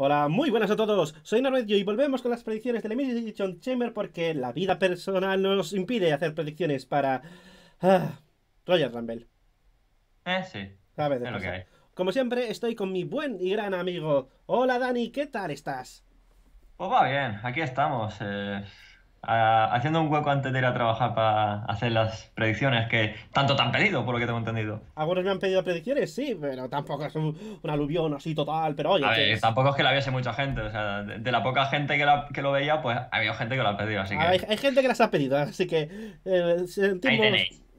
Hola, muy buenas a todos, soy Norbertio y volvemos con las predicciones de la Edition Chamber porque la vida personal nos impide hacer predicciones para... Ah, Roger Rumble. Eh, sí. A ver, Como siempre, estoy con mi buen y gran amigo. Hola Dani, ¿qué tal estás? Pues va bien, aquí estamos. Eh haciendo un hueco antes de ir a trabajar para hacer las predicciones que tanto te han pedido, por lo que tengo entendido. Algunos me han pedido predicciones, sí, pero tampoco es un, aluvión así total, pero oye. tampoco es que la viese mucha gente, o sea, de, la poca gente que, lo veía, pues había gente que lo ha pedido, así que. Hay, gente que las ha pedido, así que. Eh, sentimos...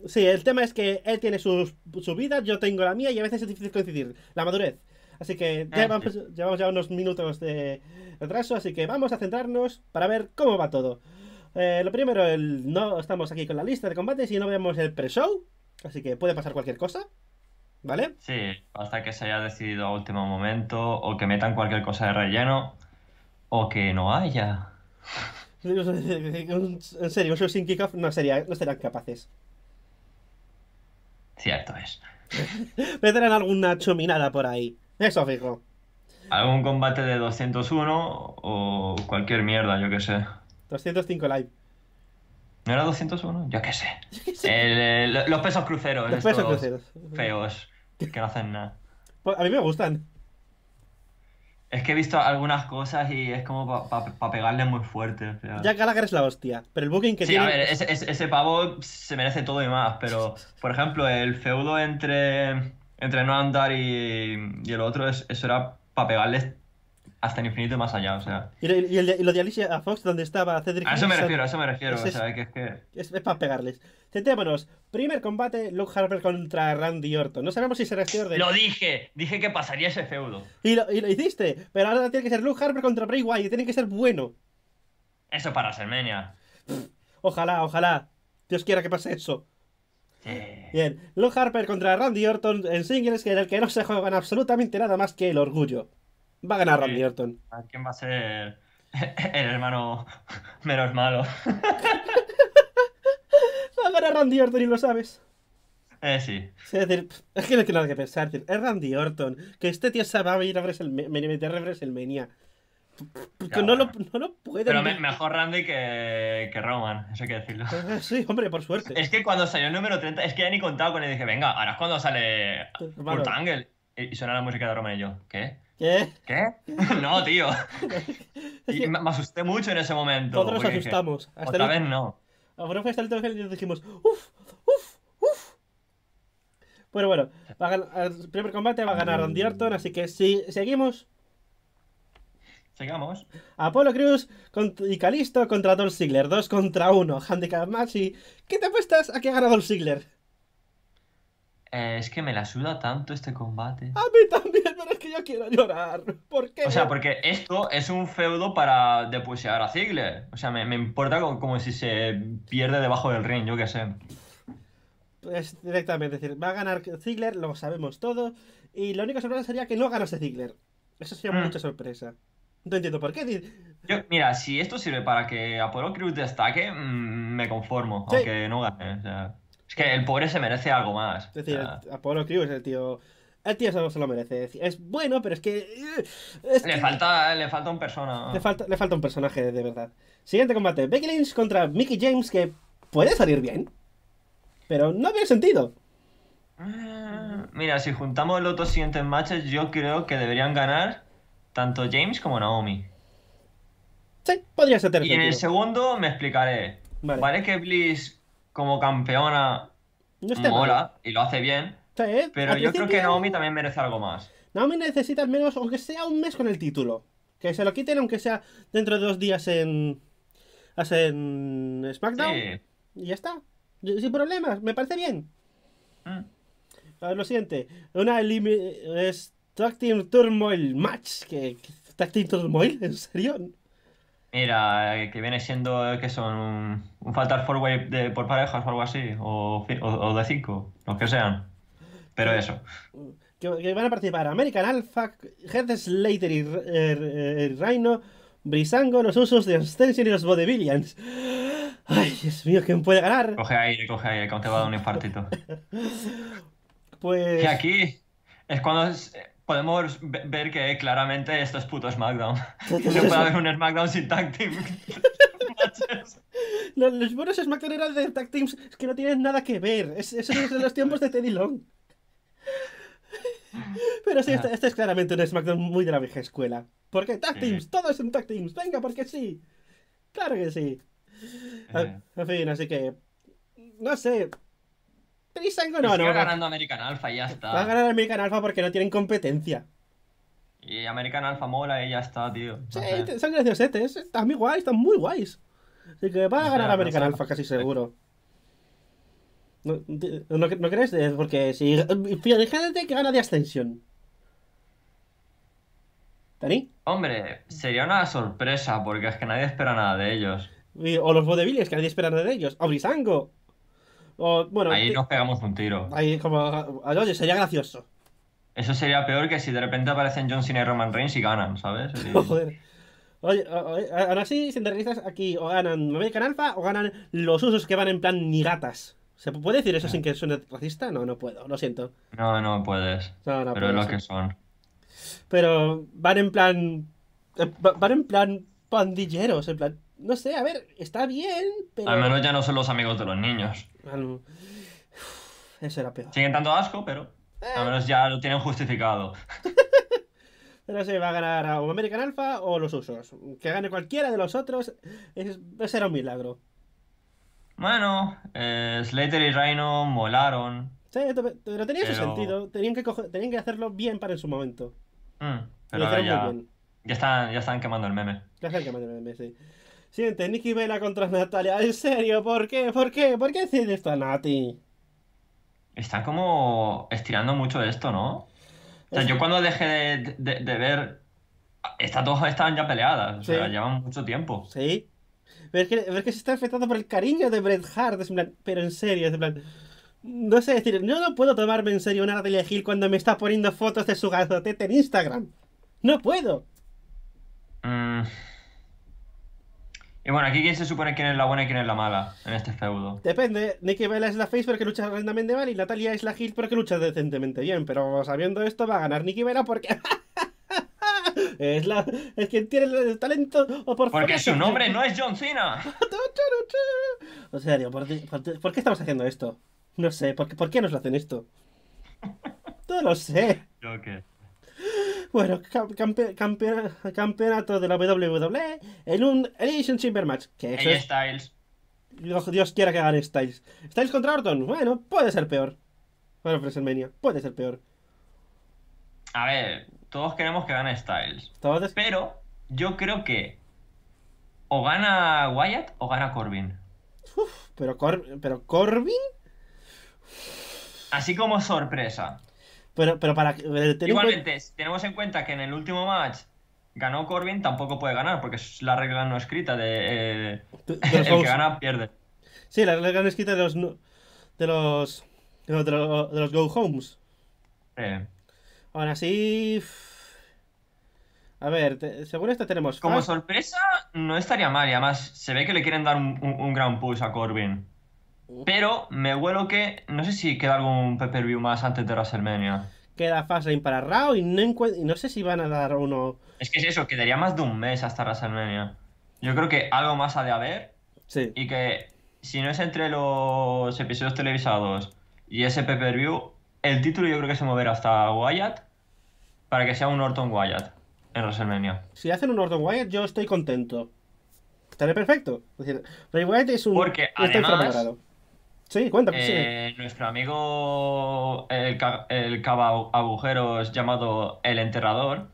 Sí, el tema es que él tiene su vida, yo tengo la mía y a veces es difícil coincidir. La madurez. Así que ah, llevamos ya unos minutos de retraso, así que vamos a centrarnos para ver cómo va todo. Eh, lo primero, no estamos aquí con la lista de combates y no vemos el pre-show, así que puede pasar cualquier cosa. ¿Vale? Sí, hasta que se haya decidido a último momento, o que metan cualquier cosa de relleno, o que no haya. en serio, un show sin kickoff no, sería, no serían capaces. Cierto es. Meterán alguna chuminada por ahí. Eso fijo. Algún combate de 201 o cualquier mierda, yo que sé. 205 live. ¿No era 201? Yo qué sé. Eh, los pesos cruceros. Los pesos cruceros. Feos. Que no hacen nada. Pues, a mí me gustan. Es que he visto algunas cosas y es como para pegarle muy fuerte. Ya que la Gallagher es la hostia, pero el booking que sí, Sí, a ver, ese, pavo se merece todo y más, pero, por ejemplo, el feudo entre, entre No Andar y, y el otro, eso era para pegarle hasta el infinito y más allá, o sea. Y, el y lo de Alicia Fox, donde estaba Cedric. A eso me refiero, a eso me refiero, es, o sea, que es que. Es, para pegarles. Centémonos. Primer combate: Luke Harper contra Randy Orton. No sabemos si se este orden. Lo dije, dije que pasaría ese feudo. Y lo, hiciste, pero ahora tiene que ser Luke Harper contra Bray Wyatt, tiene que ser bueno. Eso para Sermenia. Ojalá, ojalá. Dios quiera que pase eso. Bien, Luke Harper contra Randy Orton en singles, que en el que no se juegan absolutamente nada más que el orgullo. Va a ganar Randy Orton. ¿A quién va a ser el hermano menos malo? va a ganar Randy Orton y lo sabes. Eh, sí. Es decir, es que no tiene nada que pensar, es Randy Orton, que este tío se va a ir a meter a WrestleMania. Que no, lo, no lo puede. Pero mejor Randy que, que, Roman, eso hay que decirlo. Eh, sí, hombre, por suerte. Es que cuando salió el número 30, es que ya ni contaba con él. Dije, venga, ahora es cuando sale Kurt Angle. Y suena la música de Roman y yo, ¿qué? ¿Qué? ¿Qué? No, tío. me, asusté mucho en ese momento. Todos nos asustamos. otra vez no. mejor fue hasta el toque y dijimos, uff, uff, uff. Pero bueno, el primer combate va a ganar Don Orton, así que si seguimos. Seguimos. Apolo Cruz y Calisto contra Dolph Ziggler. Dos contra uno. Handicap match y... ¿Qué te apuestas a que gana Dolph Ziggler? Eh, es que me la suda tanto este combate. A mí también, pero es que yo quiero llorar. ¿Por qué? O sea, porque esto es un feudo para depusear a Ziggler. O sea, me, importa como, si se pierde debajo del ring, yo qué sé. Pues directamente, es decir, va a ganar Ziggler, lo sabemos todo. Y la única sorpresa sería que no ganase Ziggler. Eso sería mm. mucha sorpresa. No entiendo por qué. mira, si esto sirve para que Apollo Cruz destaque, mm, me conformo, aunque no gane. O sea. Es que el pobre se merece algo más. Es decir, el, Apolo Crew es el tío. El tío se lo merece. Es bueno, pero es que. Uh, le, Falta, le falta un personaje. Le falta, le falta un personaje, de verdad. Siguiente combate: Becky Lynch contra Mickey James, que puede salir bien. Pero no tiene sentido. Ah, mira, si juntamos los dos siguientes matches, yo creo que deberían ganar tanto James como Naomi. Sí, podría ser Y en el segundo me explicaré. Vale, ¿Vale que Bliss como campeona no mola y lo hace bien. ¿eh? pero yo creo que Naomi también merece algo más. Naomi necesita al menos, aunque sea un mes con el título. Que se lo quiten, aunque sea dentro de dos días en. en SmackDown. Y ya está. Sin problemas, me parece bien. Mm. A ver, lo siguiente. Una es Tag Turmoil Match. que Turmoil? ¿En serio? Mira, eh, que viene siendo eh, que son un, un 4 Way de, por parejas o algo así, o, de cinco, los que sean. Pero eso. Que, van a participar American Alpha, Head Slater y Reino, eh, Rhino, Brisango, los usos de Extension y los Bodevillians. Ay, Dios mío, ¿quién puede ganar? Coge aire, coge ahí, que aún te va a dar un infartito. pues. Y aquí es cuando podemos ver que claramente esto es puto SmackDown. no puede haber un SmackDown sin tag team. los, buenos SmackDown eran de tag teams es que no tienen nada que ver. eso es de los tiempos de Teddy Long. Pero sí, este, este, es claramente un SmackDown muy de la vieja escuela. Porque tag teams, todo todos son tag teams. Venga, porque sí. Claro que sí. Eh. En fin, así que. No sé. Trisango no, no. Va ganando American Alpha y ya está. Va a ganar American Alpha porque no tienen competencia. Y American Alpha mola y ya está, tío. Sí, no son graciosetes, este, están muy guays, están muy guays. Así que va a ganar American Alpha casi seguro. ¿No, ¿No, crees? Eh, porque si. Fíjate que gana de Ascension. ¿Tani? Hombre, sería una sorpresa porque es que nadie espera nada de ellos. o los Bodevilles, que nadie espera nada de ellos. O Brisango ahí nos pegamos un tiro. Ahí como. Ah, oye, sería gracioso. Eso sería peor que si de repente aparecen John Cena y Roman Reigns y ganan, ¿sabes? Joder. Oye, ahora sí, si te aquí, o ganan American Alpha o ganan los usos que van en plan ni gatas. ¿Se puede decir eso sin que suene racista? No, no puedo, lo siento. No, no puedes. pero es lo que son. Pero van en plan. Eh, van en plan pandilleros, en plan no sé, a ver, está bien, pero... Al menos ya no son los amigos de los niños. Ah, eso era peor. Siguen tanto asco, pero eh. al menos ya lo tienen justificado. pero se va a ganar a o American Alpha o los usos. Que gane cualquiera de los otros es, será un milagro. Bueno, eh, Slater y Rhino molaron. Sí, pero tenía su sentido. Tenían que, hacerlo bien para en su momento. Mm, pero ya... Ya están, ya están quemando el meme. Ya están quemando el meme, sí. Siguiente, Nicky Vela contra Natalia. ¿En serio? ¿Por qué? ¿Por qué? ¿Por qué haces esto, Nati? Están como estirando mucho esto, ¿no? O sea, yo cuando dejé de, ver. Estas dos estaban ya peleadas, o sea, llevan mucho tiempo. Sí. Pero que, se está afectando por el cariño de Bret Hart, pero en serio, es plan. No sé, decir, no no puedo tomarme en serio una Natalia Hill cuando me está poniendo fotos de su gazotete en Instagram. No puedo. Mmm y bueno, aquí quién se supone quién es la buena y quién es la mala en este feudo. Depende, Nicky Vela es la face porque lucha horrendamente mal y Natalia es la heel porque lucha decentemente bien, pero sabiendo esto va a ganar Nicky Vela porque... es, la, es quien tiene el talento. O por porque su nombre no es John Cena. o sea, ¿por, qué estamos haciendo esto? No sé, ¿por, qué nos lo hacen esto? No lo sé. Yo qué. Bueno, campeonato de la WWE en un edition Chamber Match. Que es... Styles. Dios, Dios, quiera que gane Styles. Styles contra Orton. Bueno, puede ser peor. Bueno, WrestleMania. Puede ser peor. A ver, todos queremos que gane Styles. ¿Todos? Pero yo creo que o gana Wyatt o gana Corbin. Uff, pero, pero Corbin. Así como sorpresa. Pero, para. Igualmente, si tenemos en cuenta que en el último match ganó Corbin, tampoco puede ganar, porque es la regla no escrita de. Eh, el que gana pierde. Sí, la regla no escrita de los. De los. De los, Go Homes. Ahora sí. A ver, según esto tenemos. Como sorpresa, no estaría mal. Y además, se ve que le quieren dar un, un, gran push a Corbin. Mm. Pero me huelo que. No sé si queda algún pay-per-view más antes de WrestleMania queda Fastlane para Raw y no, no sé si van a dar uno. Es que es eso, quedaría más de un mes hasta WrestleMania. Yo creo que algo más ha de haber. Sí. Y que si no es entre los episodios televisados y ese pay-per-view, el título yo creo que se moverá hasta Wyatt para que sea un Orton Wyatt en WrestleMania. Si hacen un Orton Wyatt, yo estoy contento. Estaré perfecto. Ray Wyatt es un. Porque Sí, cuéntame. Eh, nuestro amigo el, el cava agujeros llamado El Enterrador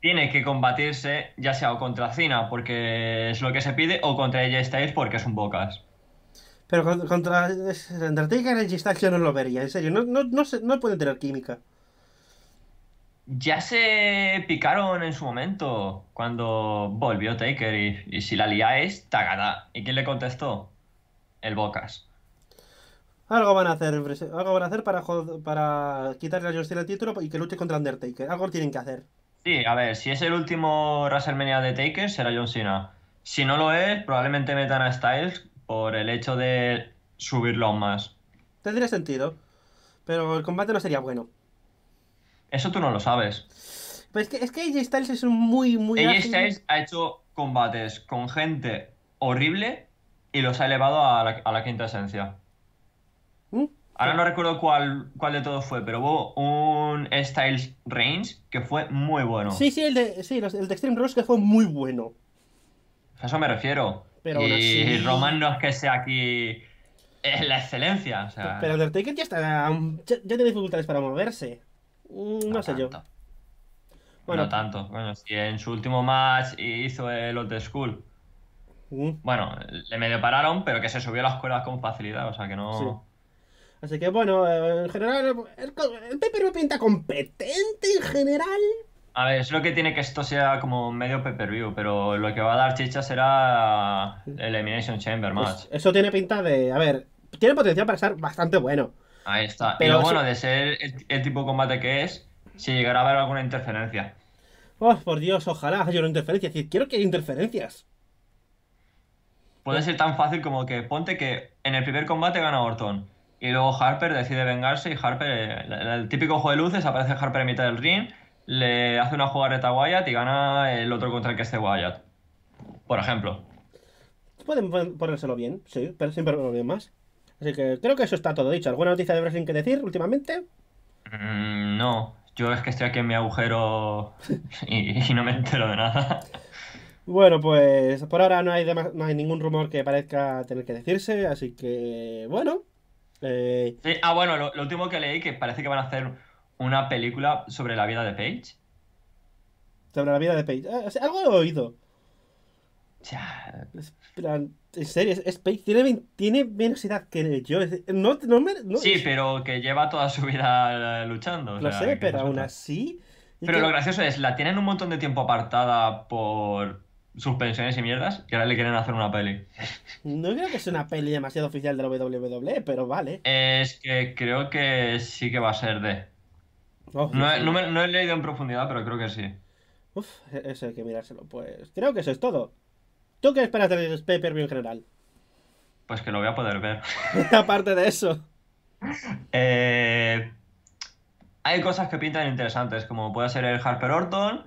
tiene que combatirse ya sea o contra Cina porque es lo que se pide o contra ella estáis porque es un bocas. Pero contra Undertaker y Styles yo no lo vería, en serio, no, no, tener química. Ya se picaron en su momento cuando volvió Taker y, si la liáis, tagada. ¿Y quién le contestó? El Bocas. Algo van a hacer, algo van hacer para, quitarle a John Cena el título y que luche contra Undertaker. Algo tienen que hacer. Sí, a ver, si es el último WrestleMania de Taker, será John Cena. Si no lo es, probablemente metan a Styles por el hecho de subirlo aún más. Tendría sentido, pero el combate no sería bueno. Eso tú no lo sabes. Pues es que, es AJ Styles es un muy, muy... AJ Styles ha hecho combates con gente horrible y los ha elevado a la quinta esencia. Mm. Ahora no recuerdo cuál, cuál de todos fue, pero hubo un Styles Range que fue muy bueno. Sí, sí, el de, sí, el de Extreme Rules que fue muy bueno. A eso me refiero. Pero y Roman no es que sea aquí eh, la excelencia. Pero Undertaker ya está. Ya, tiene dificultades para moverse. Mm, no, sé yo. Bueno. No tanto. Bueno, si en su último match hizo el Old School. Mm. Bueno, le medio pararon, pero que se subió a las cuerdas con facilidad. O sea que no. Así que bueno, eh, en general, el, el pinta competente en general. A ver, es lo que tiene que esto sea como medio pay per pero lo que va a dar chicha será Elimination Chamber más. eso tiene pinta de. A ver, tiene potencial para ser bastante bueno. Ahí está. Pero lo bueno de ser el, tipo de combate que es, si llegará a haber alguna interferencia. Oh, por Dios, ojalá haya una interferencia. quiero que haya interferencias. Puede ser tan fácil como que ponte que en el primer combate gana Orton. Y luego Harper decide vengarse y Harper, eh, el, típico juego de luces, aparece Harper en mitad del ring, le hace una jugareta a Wyatt y gana el otro contra el que esté Wyatt. Por ejemplo. Pueden ponérselo bien, sí, pero siempre bien más. Así que creo que eso está todo dicho. ¿Alguna noticia de wrestling que decir últimamente? Mm, no, yo es que estoy aquí en mi agujero y, no me entero de nada. Bueno, pues por ahora no hay, no hay ningún rumor que parezca tener que decirse, así que bueno, eh, ah, bueno, lo, último que leí que parece que van a hacer una película sobre la vida de Page. Sobre la vida de Page. Ah, algo lo he oído. Ya. en serio, es, tiene, menos edad que yo. sí, pero que lleva toda su vida eh, luchando. Lo sé, pero aún así. Pero lo gracioso es, la tienen un montón de tiempo apartada por suspensiones y mierdas, Que ahora le quieren hacer una peli. No creo que sea una peli demasiado oficial de la WWE, pero vale. Es que creo que sí que va a ser de. Oh, no, he, leído en profundidad, pero creo que sí. Uf, eso hay que mirárselo. Pues creo que eso es todo. ¿Tú qué esperas del pay per en general? Pues que lo voy a poder ver. Aparte de eso. Eh, hay cosas que pintan interesantes, como puede ser el Harper Orton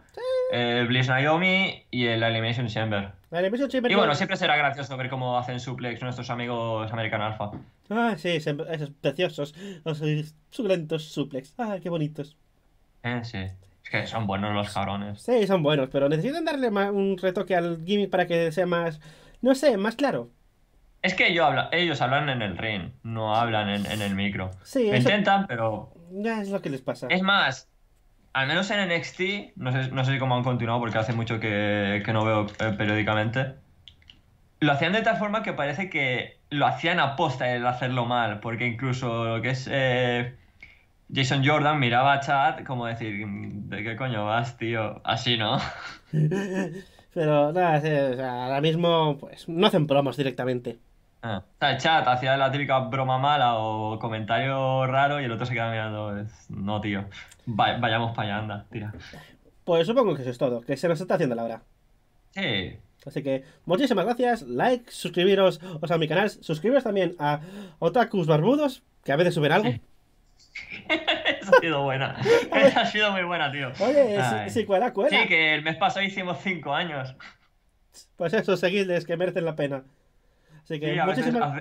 el Naomi y el Elimination Chamber. Elimination Chamber y bueno, siempre será gracioso ver cómo hacen suplex nuestros amigos American Alpha. Ah, sí, esos preciosos, los suplentos suplex. Ah, qué bonitos. Eh, sí. Es que son buenos los cabrones. Sí, son buenos, pero necesitan darle un retoque al gimmick para que sea más, no sé, más claro. Es que ellos, hablan, en el ring, no hablan en, el micro. Sí, Intentan, pero... es lo que les pasa. Es más, al menos en NXT, no sé, no sé cómo han continuado porque hace mucho que, no veo eh, periódicamente, lo hacían de tal forma que parece que lo hacían a posta el hacerlo mal, porque incluso lo que es eh, Jason Jordan miraba a Chad como decir, mm, ¿de qué coño vas, tío? Así, ¿no? Pero nada, eh, ahora mismo pues no hacen promos directamente. Ah. el chat hacía la típica broma mala o comentario raro y el otro se queda mirando. No, tío. vayamos para allá, anda, tira. Pues supongo que eso es todo, que se nos está haciendo la hora. Sí. Así que muchísimas gracias, like, suscribiros a mi canal, suscribiros también a Otakus Barbudos, que a veces suben algo. Esa ha sido buena. Esa ha sido muy buena, tío. Oye, Sí, que el mes pasado hicimos 5 años. Pues eso, seguidles, que merecen la pena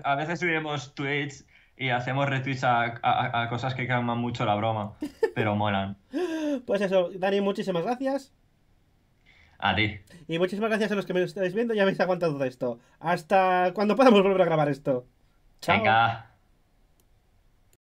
a, veces, subimos tweets y hacemos retweets a, cosas que calman mucho la broma, pero molan. pues eso, Dani, muchísimas gracias. A ti. Y muchísimas gracias a los que me estáis viendo y habéis aguantado esto. Hasta cuando podamos volver a grabar esto. Chao. Venga.